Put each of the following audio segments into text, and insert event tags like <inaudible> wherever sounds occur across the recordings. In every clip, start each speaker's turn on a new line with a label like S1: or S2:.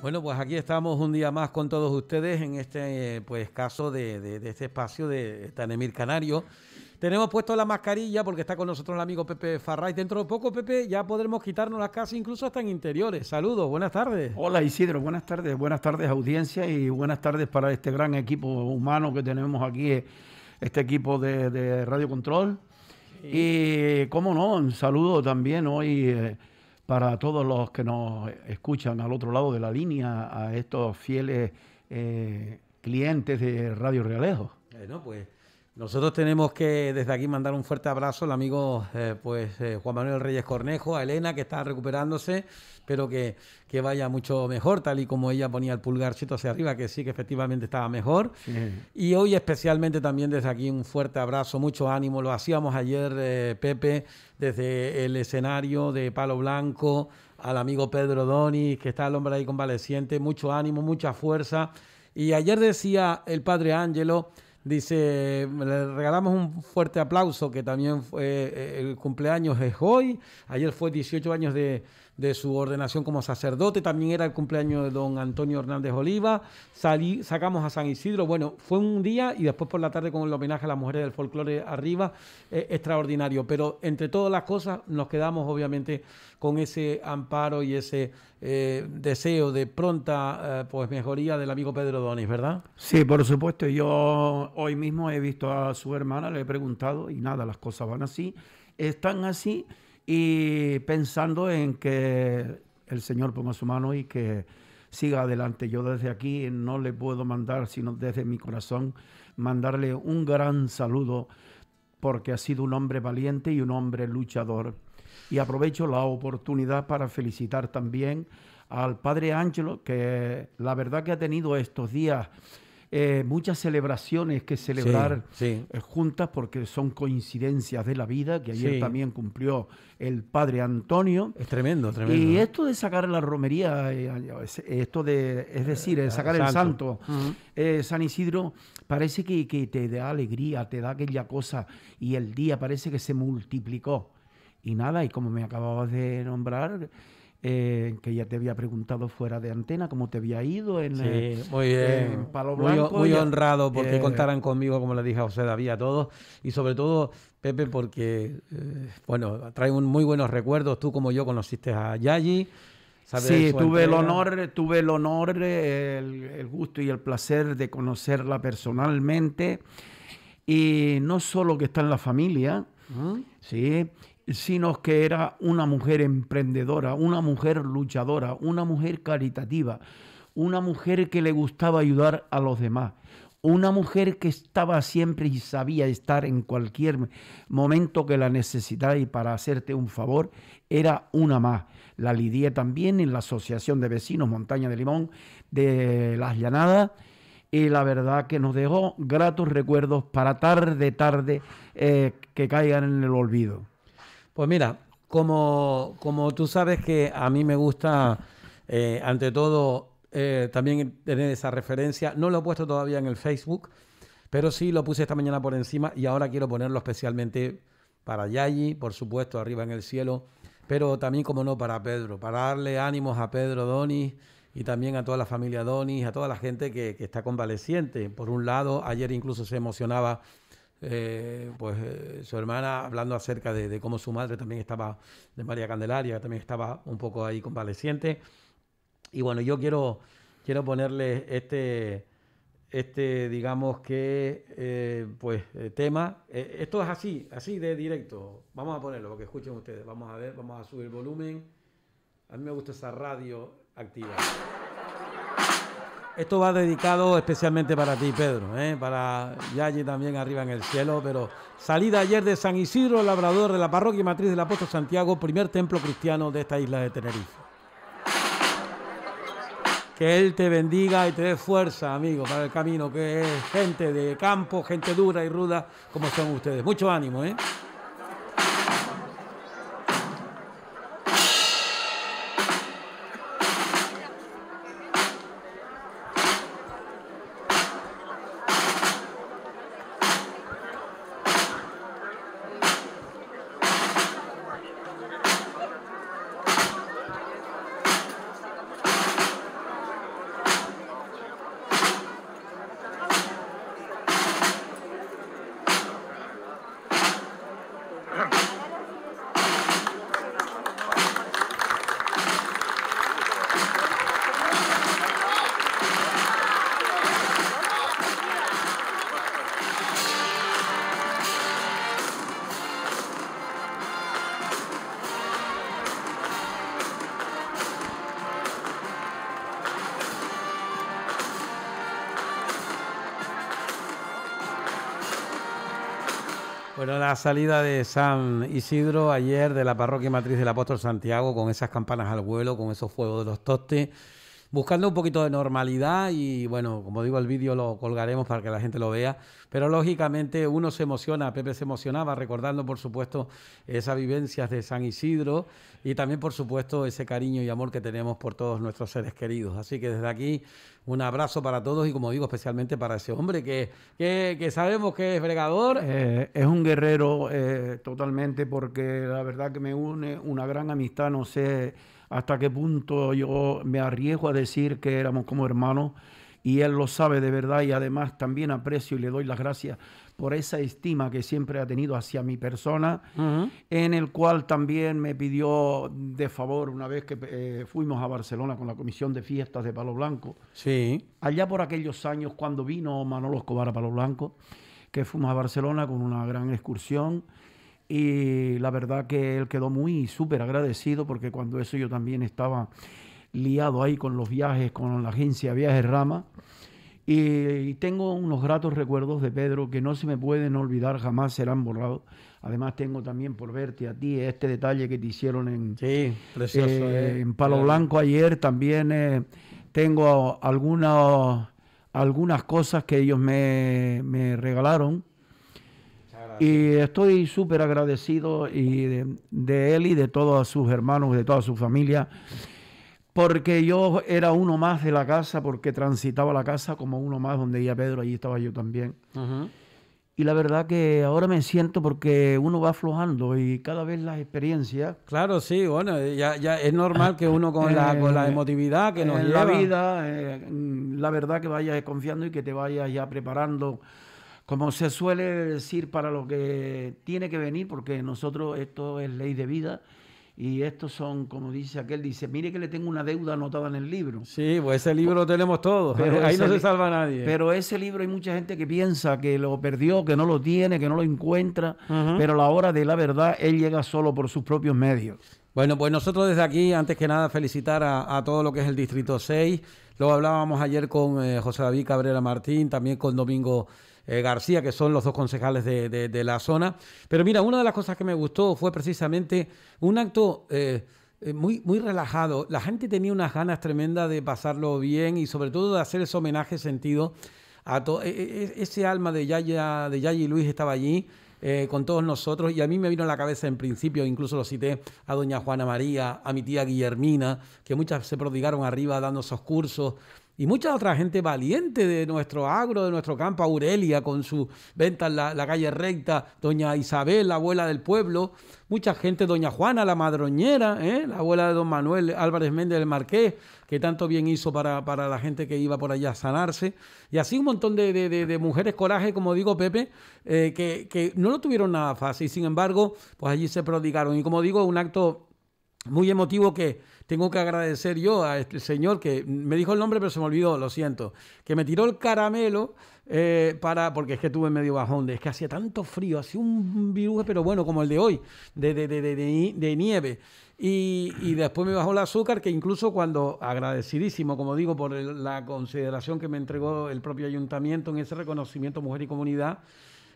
S1: Bueno, pues aquí estamos un día más con todos ustedes en este pues, caso de, este espacio de Tanemir Canario. Tenemos puesto la mascarilla porque está con nosotros el amigo Pepe Farray. Dentro de poco, Pepe, ya podremos quitarnos las casa incluso hasta en interiores. Saludos, buenas tardes. Hola Isidro, buenas tardes, buenas tardes audiencia y buenas tardes para este gran equipo
S2: humano que tenemos aquí, eh, este equipo de, Radio Control. Y cómo no, un saludo también hoy. Eh, para todos los que nos escuchan al otro lado de la línea, a estos fieles eh, clientes de
S1: Radio Realejo. Bueno, pues nosotros tenemos que desde aquí mandar un fuerte abrazo al amigo eh, pues, eh, Juan Manuel Reyes Cornejo, a Elena que está recuperándose, pero que, vaya mucho mejor, tal y como ella ponía el pulgarcito hacia arriba, que sí que efectivamente estaba mejor. Y hoy especialmente también desde aquí un fuerte abrazo, mucho ánimo. Lo hacíamos ayer, eh, Pepe, desde el escenario de Palo Blanco, al amigo Pedro Donis, que está el hombre ahí convaleciente, mucho ánimo, mucha fuerza. Y ayer decía el padre Ángelo, Dice, le regalamos un fuerte aplauso, que también fue, eh, el cumpleaños es hoy. Ayer fue 18 años de, de su ordenación como sacerdote. También era el cumpleaños de don Antonio Hernández Oliva. Salí, sacamos a San Isidro. Bueno, fue un día y después por la tarde con el homenaje a las mujeres del folclore arriba. Eh, extraordinario. Pero entre todas las cosas nos quedamos obviamente con ese amparo y ese eh, deseo de pronta eh, pues mejoría del amigo Pedro Donis, ¿verdad?
S2: Sí, por supuesto. Yo hoy mismo he visto a su hermana, le he preguntado y nada, las cosas van así. Están así y pensando en que el Señor ponga su mano y que siga adelante. Yo desde aquí no le puedo mandar, sino desde mi corazón, mandarle un gran saludo porque ha sido un hombre valiente y un hombre luchador. Y aprovecho la oportunidad para felicitar también al padre Ángelo, que la verdad que ha tenido estos días eh, muchas celebraciones que celebrar eh, juntas porque son coincidencias de la vida, que ayer también cumplió el padre Antonio.
S1: Es tremendo, tremendo. Y
S2: esto de sacar la romería, eh, esto de, es decir, de sacar el santo, San Isidro, parece que, que te da alegría, te da aquella cosa y el día parece que se multiplicó. Y nada, y como me acababas de nombrar, eh, que ya te había preguntado fuera de antena cómo te había ido en, sí, eh, muy Palo Blanco. Muy, honrado porque eh, contaran
S1: conmigo, como le dije a José David, a todos. Y sobre todo, Pepe, porque, bueno, trae muy buenos recuerdos. Tú como yo conociste a Yayi. Sí, tuve el honor, tuve el honor,
S2: el, gusto y el placer de conocerla personalmente. Y no solo que está en la familia, ¿Ah? sí, sino que era una mujer emprendedora, una mujer luchadora, una mujer caritativa, una mujer que le gustaba ayudar a los demás, una mujer que estaba siempre y sabía estar en cualquier momento que la necesitara y para hacerte un favor, era una más. La lidié también en la Asociación de Vecinos Montaña de Limón de Las Llanadas y la verdad que nos dejó
S1: gratos recuerdos para tarde, tarde eh, que caigan en el olvido. Pues mira, como, tú sabes que a mí me gusta, eh, ante todo, eh, también tener esa referencia, no lo he puesto todavía en el Facebook, pero sí lo puse esta mañana por encima y ahora quiero ponerlo especialmente para Yayi, por supuesto, arriba en el cielo, pero también, como no, para Pedro, para darle ánimos a Pedro Donis y también a toda la familia Donis, a toda la gente que, que está convaleciente. Por un lado, ayer incluso se emocionaba eh, pues eh, su hermana hablando acerca de, cómo su madre también estaba, de María Candelaria, también estaba un poco ahí convaleciente. Y bueno, yo quiero, quiero ponerle este, este digamos que, eh, pues, tema. esto es así, así de directo. Vamos a ponerlo, que escuchen ustedes. Vamos a ver, vamos a subir el volumen. A mí me gusta esa radio activa. Esto va dedicado especialmente para ti, Pedro, ¿eh? para Yayi también arriba en el cielo, pero salida ayer de San Isidro, labrador de la parroquia matriz del apóstol Santiago, primer templo cristiano de esta isla de Tenerife. Que Él te bendiga y te dé fuerza, amigo, para el camino, que es gente de campo, gente dura y ruda, como son ustedes. Mucho ánimo, ¿eh? la salida de San Isidro ayer de la parroquia matriz del apóstol Santiago con esas campanas al vuelo, con esos fuegos de los tostes, buscando un poquito de normalidad y bueno, como digo, el vídeo lo colgaremos para que la gente lo vea, pero lógicamente uno se emociona, Pepe se emocionaba recordando por supuesto esas vivencias de San Isidro y también por supuesto ese cariño y amor que tenemos por todos nuestros seres queridos. Así que desde aquí un abrazo para todos y como digo, especialmente para ese hombre que, que, sabemos que es bregador.
S2: Eh, es un guerrero eh, totalmente porque la verdad que me une una gran amistad, no sé hasta qué punto yo me arriesgo a decir que éramos como hermanos y Él lo sabe de verdad y además también aprecio y le doy las gracias por esa estima que siempre ha tenido hacia mi persona, en el cual también me pidió de favor una vez que eh, fuimos a Barcelona con la Comisión de Fiestas de Palo Blanco. Sí. Allá por aquellos años cuando vino Manolo Escobar a Palo Blanco, que fuimos a Barcelona con una gran excursión y la verdad que él quedó muy súper agradecido porque cuando eso yo también estaba liado ahí con los viajes, con la agencia Viajes Rama. Y, tengo unos gratos recuerdos de Pedro que no se me pueden olvidar, jamás serán borrados. Además tengo también por verte a ti este detalle que te hicieron en, sí, precioso, eh, eh. en Palo Blanco ayer. También eh, tengo alguna, algunas cosas que ellos me, me regalaron. Y estoy súper agradecido y de, de, él y de todos sus hermanos, de toda su familia, porque yo era uno más de la casa, porque transitaba la casa como uno más donde iba Pedro, allí estaba yo también. Y la verdad que ahora me siento porque uno va aflojando y cada
S1: vez las experiencias. Claro, sí, bueno, ya, es normal que uno con, la, la eh, emotividad que nos la
S2: vida, eh, la verdad que vayas desconfiando y que te vayas ya preparando, como se suele decir, para lo que tiene que venir, porque nosotros esto es ley de vida y estos son, como dice aquel, dice, mire que le tengo una deuda anotada en
S1: el libro. Sí, pues ese libro pues, lo tenemos todos, ahí no se salva nadie. Pero
S2: ese libro hay mucha gente que piensa que lo perdió, que no lo tiene, que no lo encuentra, pero a la hora de la verdad él llega
S1: solo por sus propios medios. Bueno, pues nosotros desde aquí, antes que nada, felicitar a, todo lo que es el Distrito 6. Lo hablábamos ayer con eh, José David Cabrera Martín, también con Domingo eh, García, que son los dos concejales de, la zona. Pero mira, una de las cosas que me gustó fue precisamente un acto... Eh, eh, muy, muy relajado. La gente tenía unas ganas tremendas de pasarlo bien y sobre todo de hacer ese homenaje sentido a todo. E, e, e, ese alma de Yaya, de Yaya y Luis estaba allí. con todos nosotros y a mí me vino a la cabeza en principio, incluso lo cité a doña Juana María, a mi tía Guillermina, que muchas se prodigaron arriba dando esos cursos, y mucha otra gente valiente de nuestro agro, de nuestro campo, Aurelia con su venta en la, calle recta, doña Isabel, la abuela del pueblo, mucha gente, doña Juana, la madroñera, ¿eh? la abuela de don Manuel Álvarez Méndez el Marqués, que tanto bien hizo para, la gente que iba por allá a sanarse, y así un montón de, mujeres coraje, como digo Pepe, eh, que, no lo tuvieron nada fácil, sin embargo, pues allí se prodigaron, y como digo, un acto muy emotivo que tengo que agradecer yo a este señor que me dijo el nombre, pero se me olvidó, lo siento, que me tiró el caramelo. Eh, para, porque es que tuve medio bajón, es que hacía tanto frío, hacía un virus, pero bueno, como el de hoy, de, de, nieve. Y, después me bajó el azúcar, que incluso cuando, agradecidísimo, como digo, por la consideración que me entregó el propio ayuntamiento en ese reconocimiento Mujer y Comunidad,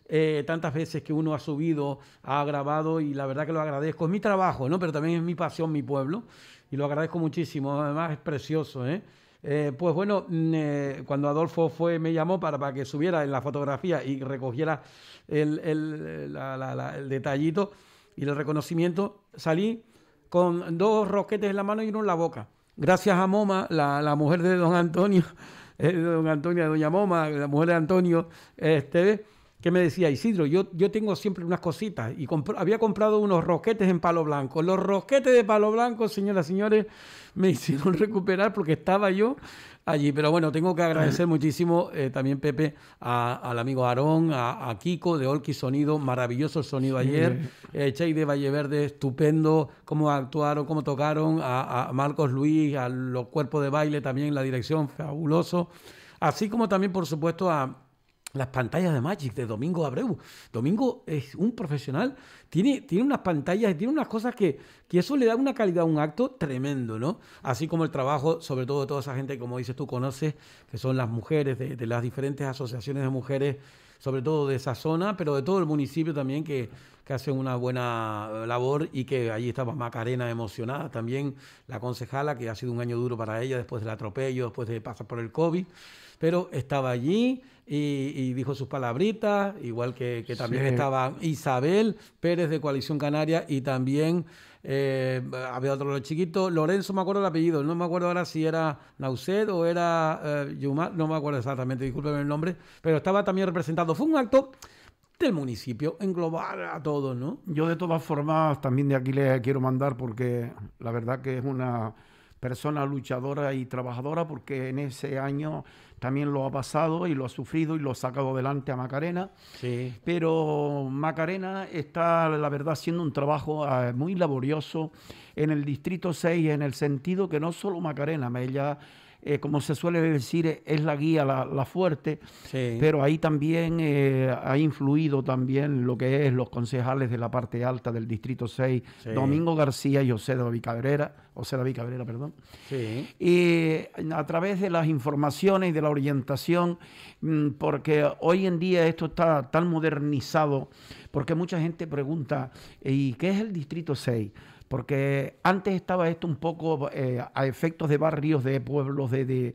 S1: eh, tantas veces que uno ha subido, ha grabado y la verdad que lo agradezco. Es mi trabajo, ¿no? Pero también es mi pasión, mi pueblo y lo agradezco muchísimo. Además es precioso, ¿eh? Eh, pues bueno, mm, cuando Adolfo fue, me llamó para, para, que subiera en la fotografía y recogiera el, el, el detallito y el reconocimiento, salí con dos roquetes en la mano y uno en la boca. Gracias a Moma, la, mujer de don Antonio, <laughs> don Antonio, doña Moma, la mujer de Antonio, este, que me decía, Isidro, yo, yo tengo siempre unas cositas y había comprado unos roquetes en palo blanco. Los roquetes de palo blanco, señoras y señores, me <laughs> hicieron recuperar porque estaba yo allí. Pero bueno, tengo que agradecer muchísimo eh, también, Pepe, al amigo Aarón, a, Kiko de Olki Sonido, maravilloso el sonido ayer. Eh, Chey de Valleverde, estupendo, cómo actuaron, cómo tocaron. A, a Marcos Luis, a los cuerpos de baile también, la dirección, fabuloso. Así como también, por supuesto, a las pantallas de Magic de Domingo Abreu. Domingo es un profesional, tiene, tiene unas pantallas, y tiene unas cosas que, que eso le da una calidad a un acto tremendo, ¿no? Así como el trabajo, sobre todo de toda esa gente, como dices tú, conoces, que son las mujeres de, de las diferentes asociaciones de mujeres, sobre todo de esa zona, pero de todo el municipio también, que, que hacen una buena eh, labor y que allí estaba Macarena emocionada también, la concejala, que ha sido un año duro para ella después del atropello, después de pasar por el COVID, pero estaba allí, y, dijo sus palabritas, igual que, también estaba Isabel Pérez de Coalición Canaria y también eh, había otro chiquito, Lorenzo, me acuerdo el apellido, no me acuerdo ahora si era Nauset o era eh, no me acuerdo exactamente, disculpen el nombre, pero estaba también representado. Fue un acto del municipio, englobar a todos, ¿no? Yo de todas formas
S2: también de aquí les quiero mandar porque la verdad que es una persona luchadora y trabajadora porque en ese año también lo ha pasado y lo ha sufrido y lo ha sacado adelante a Macarena. Sí. Pero Macarena está, la verdad, haciendo un trabajo ah, muy laborioso en el Distrito 6, en el sentido que no solo Macarena, ella eh, como se suele decir, eh, es la guía, la, fuerte, pero ahí también eh, ha influido también lo que es los concejales de la parte alta del Distrito 6, Domingo García y José David Cabrera, José David Cabrera, perdón. Y mm, a través de las informaciones y de la orientación, mm, porque hoy en día esto está tan modernizado, porque mucha gente pregunta, ¿y qué es el Distrito 6? porque antes estaba esto un poco eh, a efectos de barrios, de pueblos, de,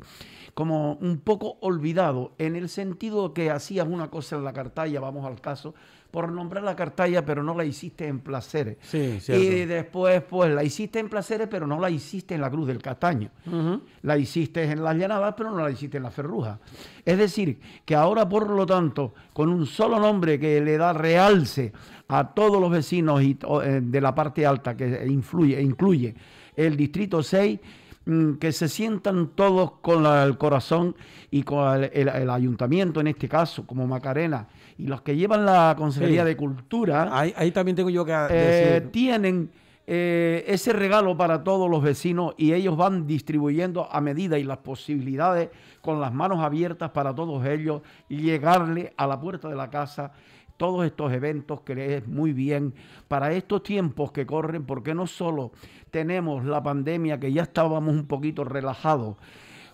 S2: como un poco olvidado, en el sentido que hacías una cosa en la cartalla, vamos al caso, por nombrar la cartalla, pero no la hiciste en placeres. Sí, y después, pues, la hiciste en placeres, pero no la hiciste en la Cruz del Castaño. La hiciste en las llanadas, pero no la hiciste en la ferruja. Es decir, que ahora, por lo tanto, con un solo nombre que le da realce a todos los vecinos eh, de la parte alta que influye, e incluye el Distrito 6 mm, que se sientan todos con el corazón y con el, ayuntamiento en este caso, como Macarena, y los que llevan la Consejería de Cultura, ahí, también tengo yo que eh, tienen eh, ese regalo para todos los vecinos y ellos van distribuyendo a medida y las posibilidades con las manos abiertas para todos ellos llegarle a la puerta de la casa todos estos eventos que es muy bien para estos tiempos que corren, porque no solo tenemos la pandemia que ya estábamos un poquito relajados,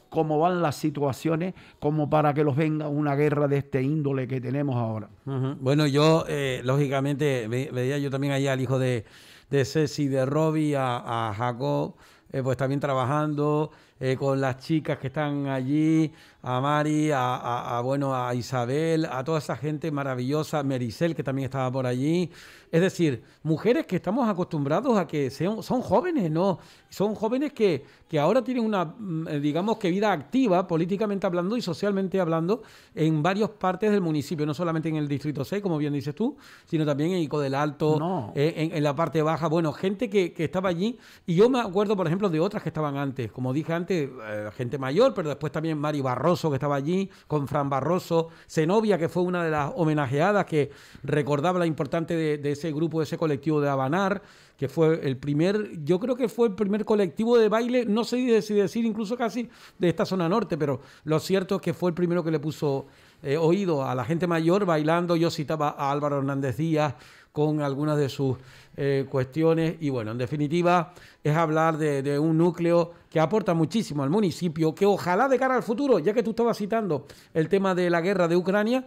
S2: cómo van las situaciones, como para que los venga una guerra de este índole que
S1: tenemos ahora. Bueno, yo eh, lógicamente veía yo también allá al hijo de, de Ceci, de Robbie, a, Jacob, eh, pues también trabajando. Eh, con las chicas que están allí, a Mari, a, bueno, a Isabel, a toda esa gente maravillosa, Mericel que también estaba por allí. Es decir, mujeres que estamos acostumbrados a que sean, son jóvenes, ¿no? Son jóvenes que, que ahora tienen una, mm, eh, digamos que vida activa, políticamente hablando y socialmente hablando, en varias partes del municipio, no solamente en el Distrito 6, como bien dices tú, sino también en Ico del Alto, eh, en, la parte baja. Bueno, gente que, que estaba allí. Y yo me acuerdo, por ejemplo, de otras que estaban antes. Como dije antes, eh, gente, mayor, pero después también Mari Barroso, que estaba allí, con Fran Barroso, Zenobia, que fue una de las homenajeadas que recordaba la importante de, ese grupo, de ese colectivo de Habanar, que fue el primer, yo creo que fue el primer colectivo de baile, no sé si decir incluso casi de esta zona norte, pero lo cierto es que fue el primero que le puso eh, oído a la gente mayor bailando. Yo citaba a Álvaro Hernández Díaz, con algunas de sus eh, cuestiones. Y bueno, en definitiva, es hablar de, de, un núcleo que aporta muchísimo al municipio, que ojalá de cara al futuro, ya que tú estabas citando el tema de la guerra de Ucrania,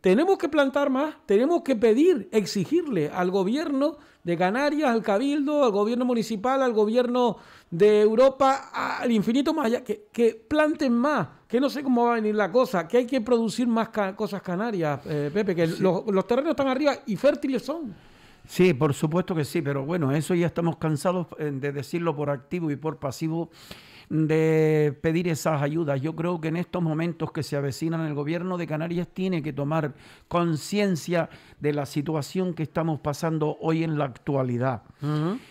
S1: tenemos que plantar más, tenemos que pedir, exigirle al gobierno de Canarias, al Cabildo, al gobierno municipal, al gobierno de Europa, al infinito más allá, que, que planten más, que no sé cómo va a venir la cosa, que hay que producir más cosas canarias, eh, Pepe, que los terrenos están arriba y fértiles son.
S2: Sí, por supuesto que sí, pero bueno, eso ya estamos cansados eh, de decirlo por activo y por pasivo de pedir esas ayudas. Yo creo que en estos momentos que se avecinan el gobierno de Canarias tiene que tomar conciencia de la situación que estamos pasando hoy en la actualidad.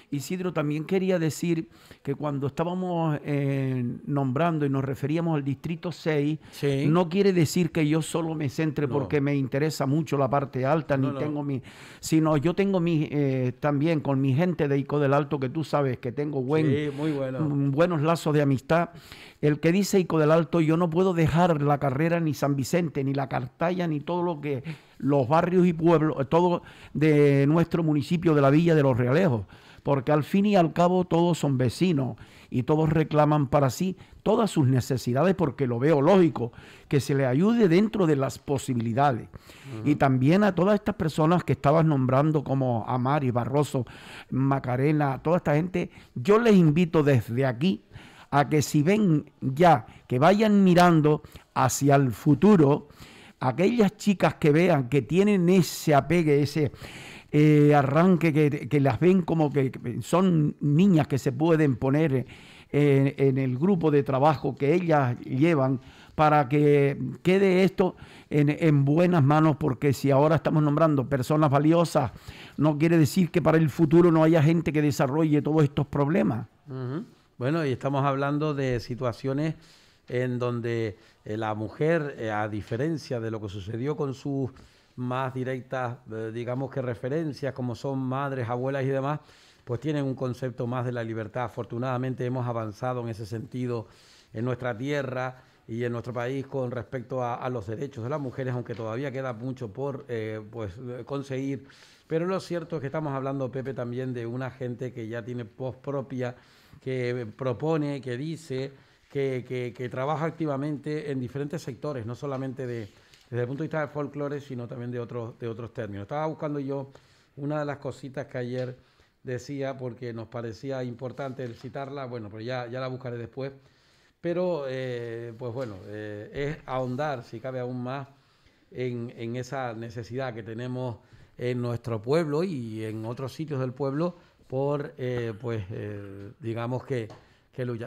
S2: Isidro, también quería decir que cuando estábamos eh, nombrando y nos referíamos al Distrito 6, no quiere decir que yo solo me centre porque me interesa mucho la parte alta, ni tengo mi... Sino yo tengo mi, eh, también con mi gente de Ico del Alto, que tú sabes que tengo buenos lazos de amistad. El que dice Ico del Alto, yo no puedo dejar la carrera ni San Vicente, ni la Cartaya, ni todo lo que los barrios y pueblos, todo de nuestro municipio de la Villa de los Realejos porque al fin y al cabo todos son vecinos y todos reclaman para sí todas sus necesidades, porque lo veo lógico, que se le ayude dentro de las posibilidades. Y también a todas estas personas que estabas nombrando como Amari, Barroso, Macarena, toda esta gente, yo les invito desde aquí a que si ven ya, que vayan mirando hacia el futuro, aquellas chicas que vean que tienen ese apegue, ese eh, arranque, que, las ven como que son niñas que se pueden poner eh, en, el grupo de trabajo que ellas llevan para que quede esto en, buenas manos, porque si ahora estamos nombrando personas valiosas, no quiere decir que para el futuro no haya gente que desarrolle todos estos problemas.
S1: Bueno, y estamos hablando de situaciones en donde eh, la mujer, a diferencia de lo que sucedió con su más directas, eh, digamos que referencias, como son madres, abuelas y demás, pues tienen un concepto más de la libertad. Afortunadamente hemos avanzado en ese sentido en nuestra tierra y en nuestro país con respecto a, los derechos de las mujeres, aunque todavía queda mucho por eh, pues, eh, conseguir. Pero lo cierto es que estamos hablando, Pepe, también de una gente que ya tiene voz propia, que propone, que dice, que trabaja activamente en diferentes sectores, no solamente de desde el punto de vista de folclore, sino también de otros, de otros términos. Estaba buscando yo una de las cositas que ayer decía, porque nos parecía importante citarla, bueno, pero ya, ya la buscaré después. Pero, eh, pues bueno, eh, es ahondar, si cabe aún más, en, esa necesidad que tenemos en nuestro pueblo y en otros sitios del pueblo por, eh, pues, digamos que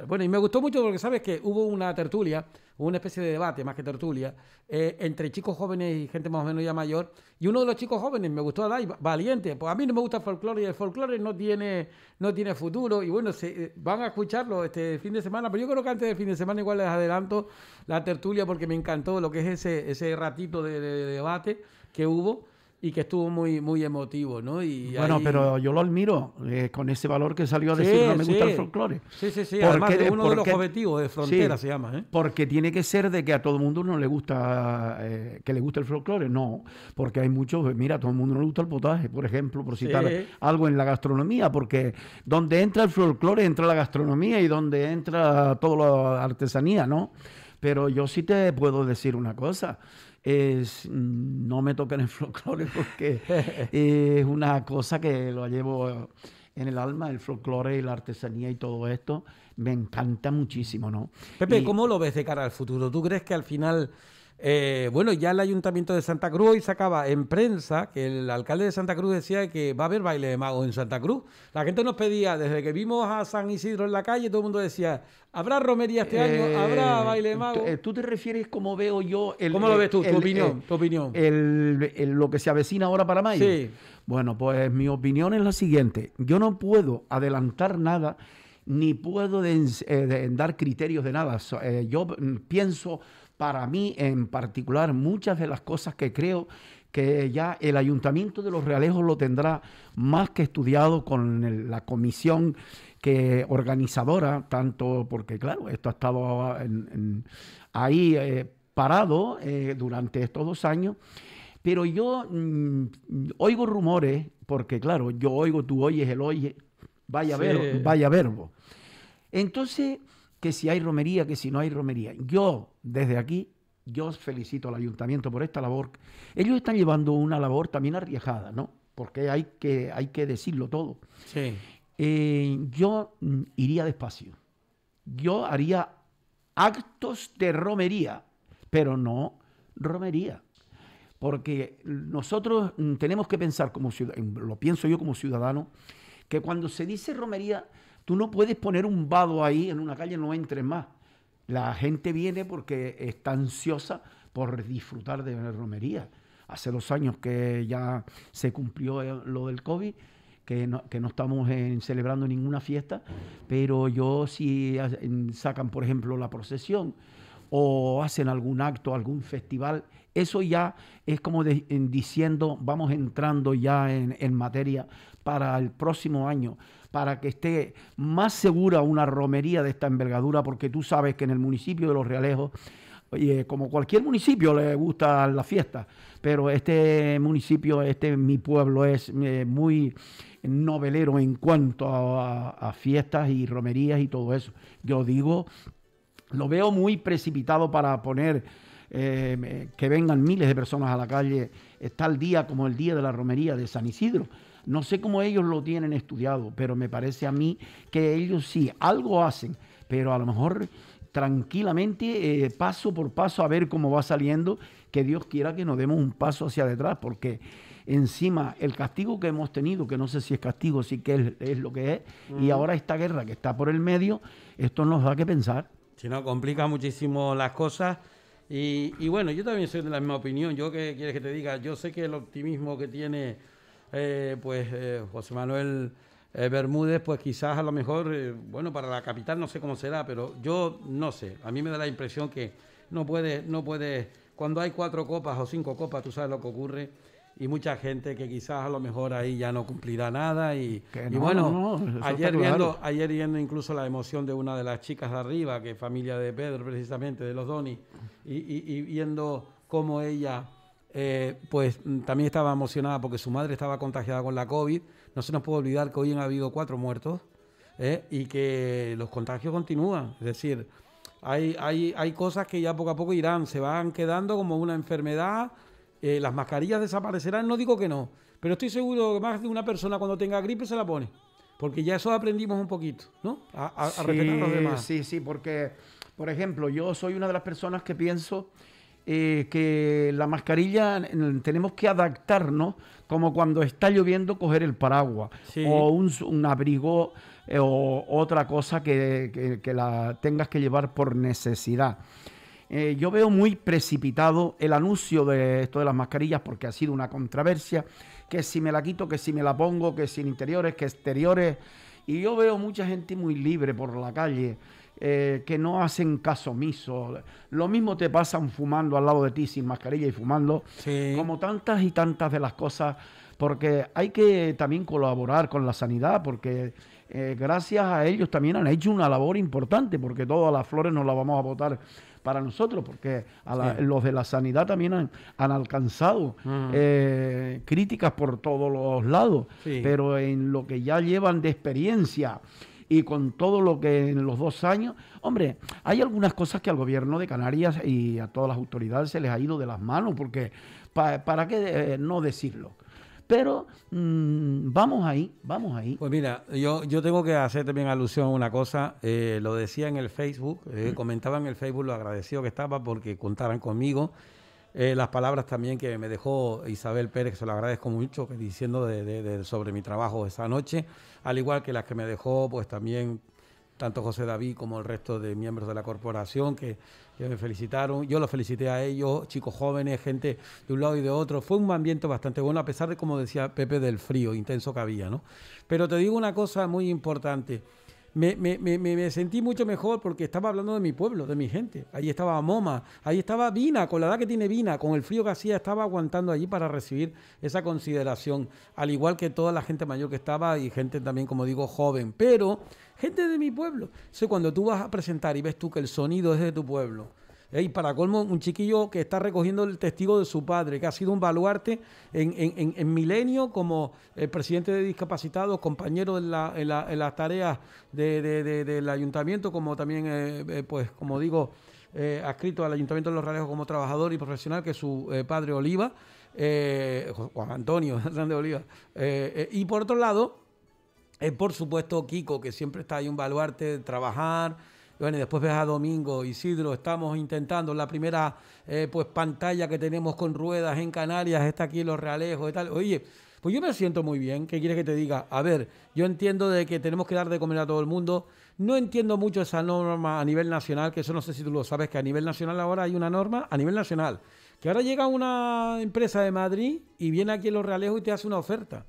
S1: bueno, y me gustó mucho porque sabes que hubo una tertulia, una especie de debate, más que tertulia, eh, entre chicos jóvenes y gente más o menos ya mayor. Y uno de los chicos jóvenes me gustó Dai, valiente. Pues a mí no me gusta el folclore y el folclore no tiene, no tiene futuro. Y bueno, se, eh, van a escucharlo este fin de semana. Pero yo creo que antes del fin de semana igual les adelanto la tertulia porque me encantó lo que es ese, ese ratito de debate que hubo y que estuvo muy, muy emotivo, ¿no? bueno, pero
S2: yo lo admiro eh, con ese valor que salió a decir, no me gusta el folclore. Sí, sí, sí, además de uno de los objetivos de Frontera se llama, ¿eh? Porque tiene que ser de que a todo el mundo no le gusta, eh, que le guste el folclore, no, porque hay muchos, mira, a todo el mundo no le gusta el potaje, por ejemplo, por citar algo en la gastronomía, porque donde entra el folclore entra la gastronomía y donde entra toda la artesanía, ¿no? Pero yo sí te puedo decir una cosa, no me toquen el <laughs> folclore porque <laughs> es una cosa que lo llevo en
S1: el alma, el folclore y la artesanía y todo esto. Me encanta muchísimo, ¿no? Pepe, ¿cómo lo ves de cara al futuro? ¿Tú crees que al final eh, bueno, ya el ayuntamiento de Santa Cruz hoy sacaba en prensa que el alcalde de Santa Cruz decía que va a haber baile de magos en Santa Cruz. La gente nos pedía, desde que vimos a San Isidro en la calle, todo el mundo decía, ¿habrá romería este año? ¿Habrá eh, baile de magos? Eh, ¿Tú te refieres como veo yo el... ¿Cómo lo ves tú? tu opinión. tu opinión.
S2: lo que se avecina ahora para mayo. Sí. Bueno, pues mi opinión es la siguiente. Yo no puedo adelantar nada ni puedo eh, dar criterios de nada. Eh, yo mm, pienso para mí en particular muchas de las cosas que creo que ya el ayuntamiento de Los Realejos lo tendrá más que estudiado con la comisión que organizadora, tanto porque claro, esto ha estado ah, ahí eh, parado durante estos dos años, pero yo mm, oigo rumores, porque claro, yo oigo, tú oyes, el oye, Vaya, verbo, vaya verbo. Entonces, que si hay romería, que si no hay romería. Yo, desde aquí, yo felicito al ayuntamiento por esta labor. Ellos están llevando una labor también arriesgada, ¿no? Porque hay que, hay que decirlo todo. Sí. Eh, yo mm, iría despacio. Yo haría actos de romería, pero no romería. Porque nosotros mm, tenemos que pensar como lo pienso yo como ciudadano, que cuando se dice romería, tú no puedes poner un vado ahí en una calle, no entres más. La gente viene porque está ansiosa por disfrutar de la romería. Hace dos años que ya se cumplió eh, lo del COVID, que no, que no estamos eh, celebrando ninguna fiesta, pero yo si ah, sacan, por ejemplo, la procesión o hacen algún acto, algún festival, eso ya es como diciendo, vamos entrando ya en materia para el próximo año, para que esté más segura una romería de esta envergadura, porque tú sabes que en el municipio de Los Realejos, eh, como cualquier municipio le gusta la fiesta, pero este municipio, este mi pueblo es eh, muy novelero en cuanto a, fiestas y romerías y todo eso. Yo digo, lo veo muy precipitado para poner eh, que vengan miles de personas a la calle tal día como el día de la romería de San Isidro. No sé cómo ellos lo tienen estudiado, pero me parece a mí que ellos sí, algo hacen, pero a lo mejor tranquilamente, eh, paso por paso, a ver cómo va saliendo, que Dios quiera que nos demos un paso hacia detrás, porque encima el castigo que hemos tenido, que no sé si es castigo, sí que es, lo que es, y ahora esta guerra que está por el medio, esto nos da que pensar.
S1: Si no, complica muchísimo las cosas. Y, bueno, yo también soy de la misma opinión. Yo qué quieres que te diga, yo sé que el optimismo que tiene eh, pues eh, José Manuel eh, Bermúdez, pues quizás a lo mejor, bueno, para la capital no sé cómo será, pero yo no sé. A mí me da la impresión que no puede, no puede, cuando hay cuatro copas o cinco copas, tú sabes lo que ocurre. Y mucha gente que quizás a lo mejor ahí ya no cumplirá nada. Y, bueno, ayer, viendo, ayer viendo incluso la emoción de una de las chicas de arriba, que es familia de Pedro precisamente, de los Donis y viendo cómo ella eh, pues mm, también estaba emocionada porque su madre estaba contagiada con la COVID. No se nos puede olvidar que hoy han habido cuatro muertos eh, y que los contagios continúan. Es decir, hay, hay, cosas que ya poco a poco irán, se van quedando como una enfermedad. Eh, las mascarillas desaparecerán, no digo que no, pero estoy seguro que más de una persona cuando tenga gripe se la pone. Porque ya eso aprendimos un poquito, ¿no?
S2: A, respetar los demás. Sí,
S1: sí, porque, por ejemplo,
S2: yo soy una de las personas que pienso eh, que la mascarilla tenemos que adaptarnos, como cuando está lloviendo, coger el paraguas o un, abrigo eh, o otra cosa que, que, la tengas que llevar por necesidad. Eh, yo veo muy precipitado el anuncio de esto de las mascarillas porque ha sido una controversia, que si me la quito, que si me la pongo, que sin interiores, que exteriores. Y yo veo mucha gente muy libre por la calle eh, que no hacen caso omiso. Lo mismo te pasan fumando al lado de ti sin mascarilla y fumando, como tantas y tantas de las cosas, porque hay que también colaborar con la sanidad, porque eh, gracias a ellos también han hecho una labor importante, porque todas las flores no las vamos a botar para nosotros, porque los de la sanidad también han, alcanzado mm. eh, críticas por todos los lados, pero en lo que ya llevan de experiencia y con todo lo que en los dos años. Hombre, hay algunas cosas que al gobierno de Canarias y a todas las autoridades se les ha ido de las manos, porque ¿para qué eh, no decirlo? Pero mm, vamos ahí, vamos ahí. Pues
S1: mira, yo, yo tengo que hacer también alusión a una cosa. Eh, lo decía en el Facebook, eh, mm. comentaba en el Facebook lo agradecido que estaba porque contaran conmigo. Eh, las palabras también que me dejó Isabel Pérez, que se lo agradezco mucho, diciendo sobre mi trabajo esa noche, al igual que las que me dejó, pues también tanto José David como el resto de miembros de la corporación que, que, me felicitaron. Yo los felicité a ellos, chicos jóvenes, gente de un lado y de otro. Fue un ambiente bastante bueno, a pesar de, como decía Pepe, del frío intenso que había, ¿no? Pero te digo una cosa muy importante me, me, sentí mucho mejor porque estaba hablando de mi pueblo, de mi gente. Ahí estaba Moma, ahí estaba Vina, con la edad que tiene Vina, con el frío que hacía, estaba aguantando allí para recibir esa consideración, al igual que toda la gente mayor que estaba y gente también, como digo, joven, pero gente de mi pueblo. sé cuando tú vas a presentar y ves tú que el sonido es de tu pueblo, y para colmo, un chiquillo que está recogiendo el testigo de su padre, que ha sido un baluarte en, milenio como presidente de discapacitados, compañero en, las tareas del ayuntamiento, como también, eh, eh, pues, como digo, eh, adscrito al ayuntamiento de Los Ralejos como trabajador y profesional, que es su padre Oliva, Juan Antonio <laughs> de Oliva. y por otro lado, por supuesto, Kiko, que siempre está ahí un baluarte de trabajar. Bueno, después ves a Domingo, Isidro, estamos intentando la primera eh, pues pantalla que tenemos con ruedas en Canarias, está aquí en Los Realejos y tal. Oye, pues yo me siento muy bien, ¿qué quieres que te diga? A ver, yo entiendo de que tenemos que dar de comer a todo el mundo, no entiendo mucho esa norma a nivel nacional, que eso no sé si tú lo sabes, que a nivel nacional ahora hay una norma, a nivel nacional, que ahora llega una empresa de Madrid y viene aquí en Los Realejos y te hace una oferta.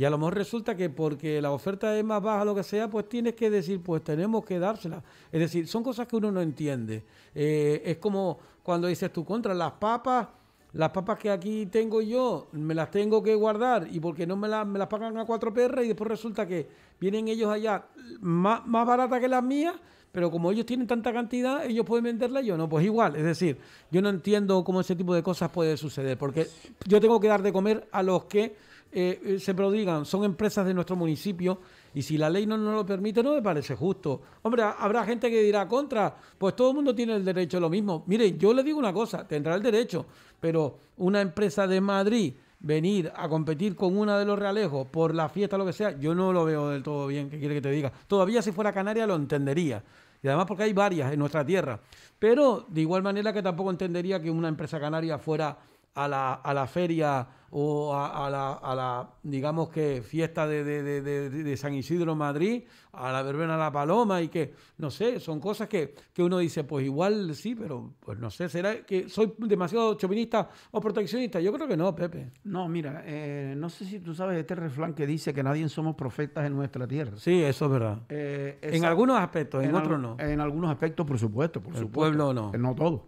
S1: Y a lo mejor resulta que porque la oferta es más baja, lo que sea, pues tienes que decir, pues tenemos que dársela. Es decir, son cosas que uno no entiende. Eh, es como cuando dices tú contra las papas, las papas que aquí tengo yo, me las tengo que guardar y porque no me, me las pagan a cuatro perras y después resulta que vienen ellos allá más, más baratas que las mías pero como ellos tienen tanta cantidad, ellos pueden venderla, yo no, pues igual. Es decir, yo no entiendo cómo ese tipo de cosas puede suceder, porque yo tengo que dar de comer a los que eh, eh, se prodigan, son empresas de nuestro municipio y si la ley no nos lo permite no me parece justo. Hombre, habrá gente que dirá contra, pues todo el mundo tiene el derecho a lo mismo. Mire, yo le digo una cosa, tendrá el derecho, pero una empresa de Madrid venir a competir con una de los realejos por la fiesta, lo que sea, yo no lo veo del todo bien, ¿qué quiere que te diga? Todavía si fuera Canaria lo entendería. Y además porque hay varias en nuestra tierra. Pero de igual manera que tampoco entendería que una empresa canaria fuera a la, a la feria o a, la, digamos que, fiesta de, de, de, San Isidro Madrid, a la verbena La Paloma y que, no sé, son cosas que, que, uno dice, pues igual sí, pero pues no sé, ¿será que soy demasiado chauvinista o proteccionista? Yo creo que no, Pepe.
S2: No, mira, eh, no sé si tú sabes este refrán que dice que nadie somos profetas en nuestra tierra. Sí, eso es verdad. Eh, en algunos aspectos, en, otros no. En algunos aspectos, por supuesto, por El pueblo no. No todo.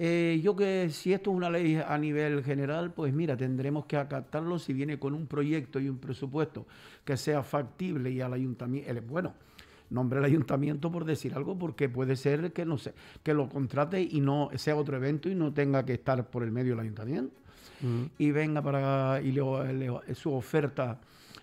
S2: Eh, yo que si esto es una ley a nivel general, pues mira, tendremos que acatarlo si viene con un proyecto y un presupuesto que sea factible y al ayuntamiento, bueno, nombre al ayuntamiento por decir algo, porque puede ser que no sé, que lo contrate y no sea otro evento y no tenga que estar por el medio del ayuntamiento mm. y venga para y su oferta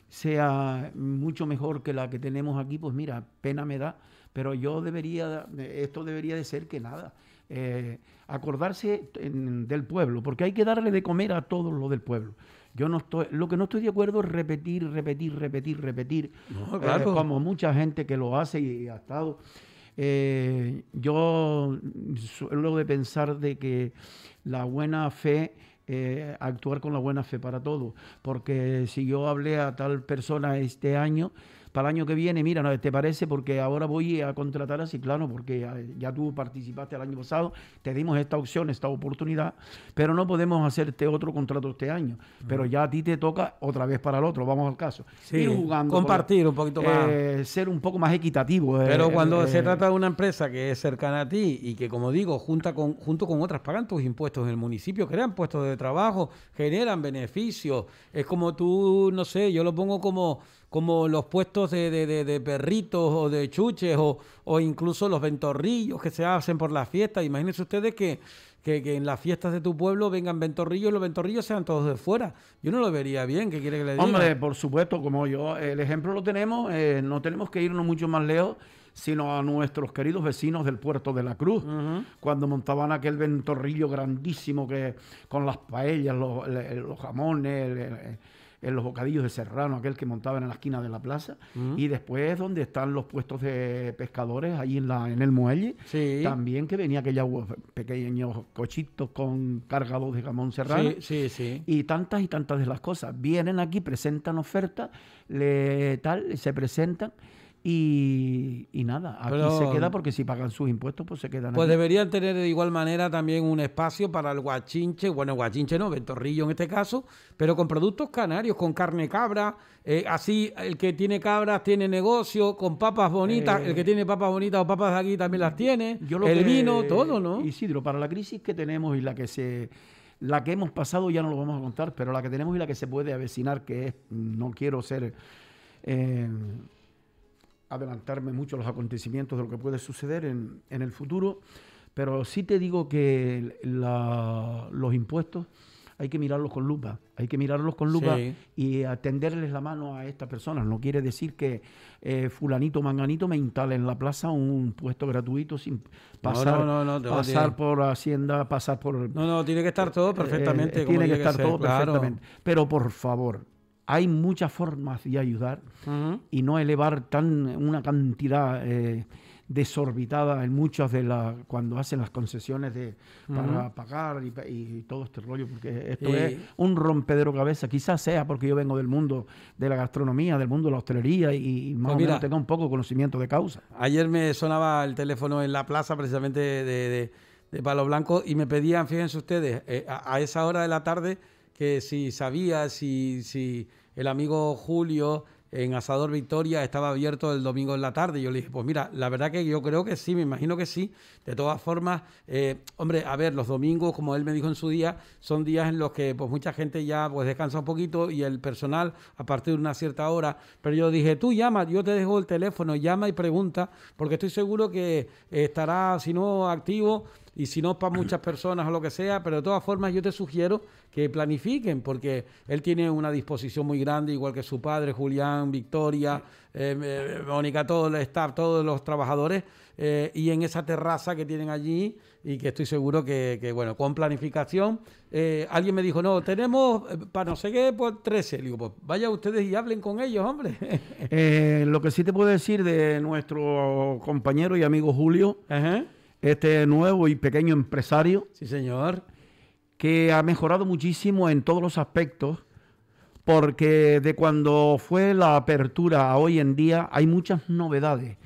S2: sea mucho mejor que la que tenemos aquí, pues mira, pena me da, pero yo debería, esto debería de ser que nada. Eh, acordarse del pueblo, porque hay que darle de comer a todos los del pueblo. Yo no estoy, lo que no estoy de acuerdo es repetir, repetir, repetir, repetir, eh, como mucha gente que lo hace y ha estado. Eh, yo suelo de pensar de que la buena fe eh, actuar con la buena fe para todos... Porque si yo hablé a tal persona este año, para el año que viene, mira, ¿no? ¿te parece? Porque ahora voy a contratar a Ciclano, porque ya tú participaste el año pasado, te dimos esta opción, esta oportunidad, pero no podemos hacerte otro contrato este año. Pero ya a ti te toca otra vez para el otro, vamos al caso. Sí, Ir jugando. Compartir un poquito más. Eh, ser un poco más equitativo. Eh, pero cuando eh, se trata
S1: de una empresa que es cercana a ti y que, como digo, junta con, junto con otras pagan tus impuestos en el municipio, crean puestos de trabajo, generan beneficios. Es como tú, no sé, yo lo pongo como como los puestos de, perritos o de chuches o, incluso los ventorrillos que se hacen por las fiestas. Imagínense ustedes que, en las fiestas de tu pueblo vengan ventorrillos y los ventorrillos sean todos de fuera. Yo no lo vería bien, ¿qué quiere que le diga? Hombre,
S2: por supuesto, como yo, el ejemplo lo tenemos, eh, no tenemos que irnos mucho más lejos sino a nuestros queridos vecinos del puerto de la Cruz, cuando montaban aquel ventorrillo grandísimo que con las paellas, los, jamones, el, en los bocadillos de Serrano, aquel que montaban en la esquina de la plaza, y después donde están los puestos de pescadores, ahí en, la, en el muelle, también que venía aquellos pequeños cochitos con cargados de jamón serrano, y tantas y tantas de las cosas. Vienen aquí, presentan ofertas, le, tal, se presentan y, nada, aquí se queda porque si pagan sus impuestos, pues se quedan. Pues
S1: deberían tener de igual manera también un espacio para el guachinche, bueno, guachinche no, ventorrillo en este caso, pero con productos canarios, con carne cabra, eh, así el que tiene cabras tiene negocio, con papas bonitas, el que eh, tiene papas bonitas o papas de aquí también las tiene, el vino, todo,
S2: ¿no? Isidro, para la crisis que tenemos y la que se la que hemos pasado ya no lo vamos a contar, pero la que tenemos y la que se puede avecinar, que es, no quiero ser eh, adelantarme mucho los acontecimientos de lo que puede suceder en, en el futuro, pero sí te digo que los impuestos hay que mirarlos con lupa, hay que mirarlos con lupa y atenderles la mano a estas personas. No quiere decir que eh, fulanito manganito me instale en la plaza un puesto gratuito sin pasar, pasar por Hacienda, pasar por... No, no, tiene que estar todo eh, eh, perfectamente. tiene que estar todo perfectamente. Pero por favor, hay muchas formas de ayudar y no elevar tan una cantidad eh, desorbitada en muchas de las cuando hacen las concesiones de para pagar y, todo este rollo porque esto es un rompedero cabeza quizás sea porque yo vengo del mundo de la gastronomía del mundo de la hostelería y, más bien pues tengo un poco de conocimiento de causa
S1: ayer me sonaba el teléfono en la plaza precisamente de, Palo Blanco y me pedían fíjense ustedes eh, a esa hora de la tarde que si sabía si, si el amigo Julio en Asador Victoria estaba abierto el domingo en la tarde. Yo le dije, pues mira, la verdad que yo creo que sí, me imagino que sí. De todas formas, eh, hombre, a ver, los domingos, como él me dijo en su día, son días en los que pues mucha gente ya pues descansa un poquito y el personal a partir de una cierta hora. Pero yo dije, tú llama, yo te dejo el teléfono, llama y pregunta, porque estoy seguro que estará, si no, activo y si no para muchas <clears throat> personas o lo que sea, pero de todas formas yo te sugiero que planifiquen, porque él tiene una disposición muy grande, igual que su padre, Julián, Victoria, eh, eh, Mónica, todo el staff, todos los trabajadores, eh, y en esa terraza que tienen allí, y que estoy seguro que, bueno, con planificación, alguien me dijo, no, tenemos para no sé qué, pues 13. Le digo, pues vaya ustedes y hablen con ellos, hombre.
S2: lo que sí te puedo decir de nuestro compañero y amigo Julio, Ajá este nuevo y pequeño empresario. Sí, señor. Que ha mejorado muchísimo en todos los aspectos, porque de cuando fue la apertura a hoy en día hay muchas novedades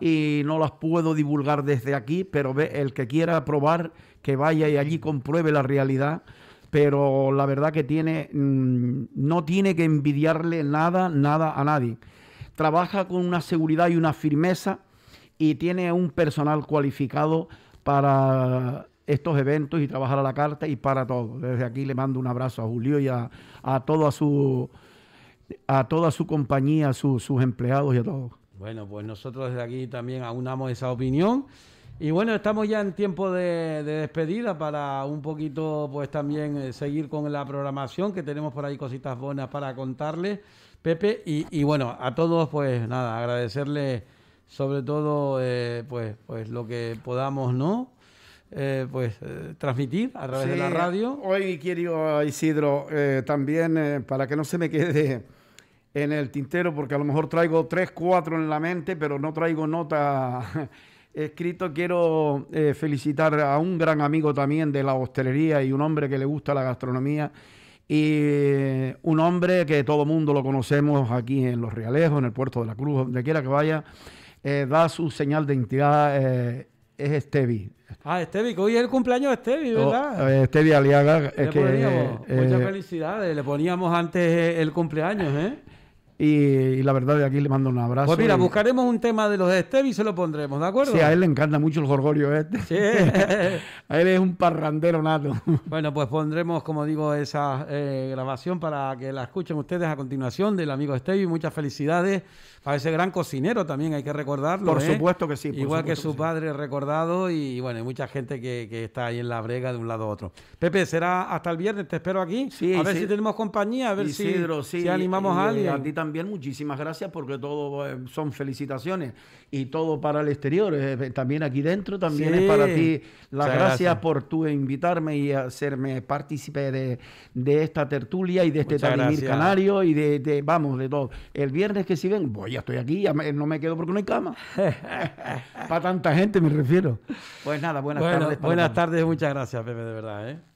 S2: y no las puedo divulgar desde aquí, pero el que quiera probar, que vaya y allí compruebe la realidad. Pero la verdad que tiene, mm, no tiene que envidiarle nada, nada a nadie. Trabaja con una seguridad y una firmeza y tiene un personal cualificado para estos eventos y trabajar a la carta y para todo. Desde aquí le mando un abrazo a Julio y a, a toda su a toda su compañía, a sus empleados y a todos.
S1: Bueno, pues nosotros desde aquí también aunamos esa opinión. Y bueno, estamos ya en tiempo de, despedida para un poquito, pues también eh, seguir con la programación, que tenemos por ahí cositas buenas para contarle Pepe. Y, bueno, a todos, pues nada, agradecerle sobre todo eh, pues, pues lo que podamos, ¿no? Eh, pues eh, transmitir a través de la
S2: radio. Hoy quiero, Isidro, también para que no se me quede en el tintero, porque a lo mejor traigo tres, cuatro en la mente, pero no traigo nota <laughs> escrito, quiero felicitar a un gran amigo también de la hostelería y un hombre que le gusta la gastronomía y un hombre que todo mundo lo conocemos aquí en Los Realejos, en el puerto de la Cruz, donde quiera que vaya, eh, da su señal de identidad eh, es Estevi.
S1: Ah, Estevi, que hoy es el cumpleaños de Estevi, oh, ¿verdad?
S2: Eh, Stevi Aliaga. Es eh, muchas
S1: felicidades, le poníamos antes el cumpleaños, ¿eh? Y, la verdad, de aquí le mando un abrazo. Pues mira, buscaremos un tema de los de Stevie y se lo pondremos, ¿de acuerdo? Sí, a él le
S2: encanta mucho el jorgorio este.
S1: Sí. <laughs> a él es un parrandero nato. <laughs> bueno, pues pondremos, como digo, esa eh, grabación para que la escuchen ustedes a continuación del amigo Stevie. Muchas felicidades a ese gran cocinero también, hay que recordarlo. Por ¿eh? supuesto que sí. Igual que su padre recordado y bueno, hay mucha gente que, que, está ahí en la brega de un lado a otro. Pepe, será hasta el viernes, te espero aquí. Sí, a ver si tenemos compañía, a ver si, si animamos a alguien. A también también muchísimas gracias porque todo eh,
S2: son felicitaciones y todo para el exterior. Eh, eh, también aquí dentro, también es para ti. Las gracias. por tu invitarme y hacerme partícipe de, esta tertulia y de este Canario y de, vamos, de todo. El viernes que siguen, voy, ya estoy aquí, ya no me quedo porque no hay cama. <laughs> para tanta gente me refiero.
S1: Pues nada, buenas tardes. Buenas tardes, muchas gracias, Pepe, de verdad. ¿eh?